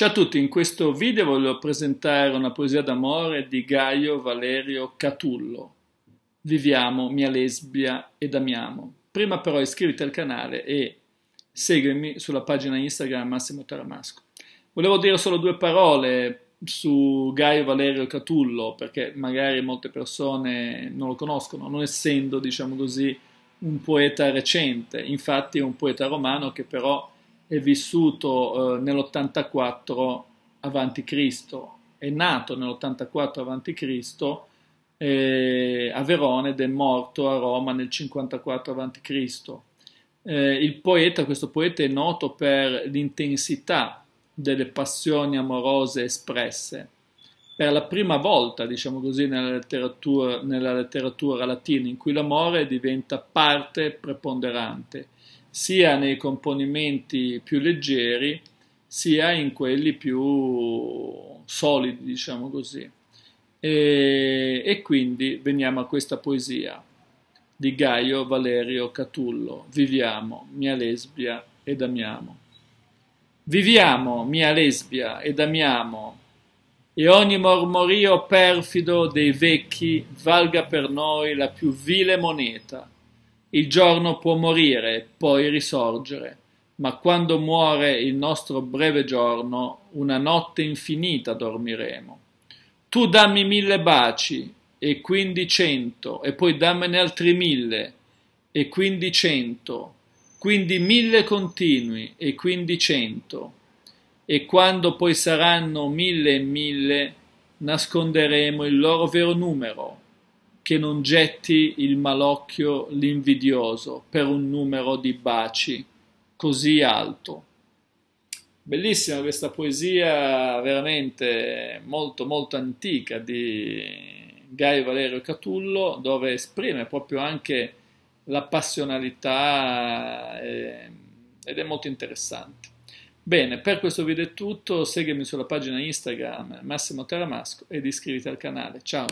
Ciao a tutti, in questo video voglio presentare una poesia d'amore di Gaio Valerio Catullo. Viviamo, mia lesbia ed amiamo. Prima però iscriviti al canale e seguimi sulla pagina Instagram Massimo Taramasco. Volevo dire solo due parole su Gaio Valerio Catullo, perché magari molte persone non lo conoscono, non essendo, diciamo così, un poeta recente. Infatti è un poeta romano che però è vissuto eh, nell'84 Cristo, è nato nell'84 a.C. Eh, a Verona ed è morto a Roma nel 54 a.C. Eh, il poeta, questo poeta è noto per l'intensità delle passioni amorose espresse. Per la prima volta, diciamo così, nella letteratura, nella letteratura latina, in cui l'amore diventa parte preponderante sia nei componimenti più leggeri sia in quelli più solidi, diciamo così. E, e quindi veniamo a questa poesia di Gaio Valerio Catullo, Viviamo, mia lesbia ed amiamo. Viviamo, mia lesbia, ed amiamo, e ogni mormorio perfido dei vecchi valga per noi la più vile moneta il giorno può morire, poi risorgere, ma quando muore il nostro breve giorno, una notte infinita dormiremo. Tu dammi mille baci, e quindi cento, e poi dammene altri mille, e quindi cento, quindi mille continui, e quindi cento. E quando poi saranno mille e mille, nasconderemo il loro vero numero che non getti il malocchio l'invidioso per un numero di baci così alto. Bellissima questa poesia, veramente molto molto antica di Gaio Valerio Catullo, dove esprime proprio anche la passionalità eh, ed è molto interessante. Bene, per questo video è tutto, seguimi sulla pagina Instagram Massimo Teramasco ed iscriviti al canale. Ciao!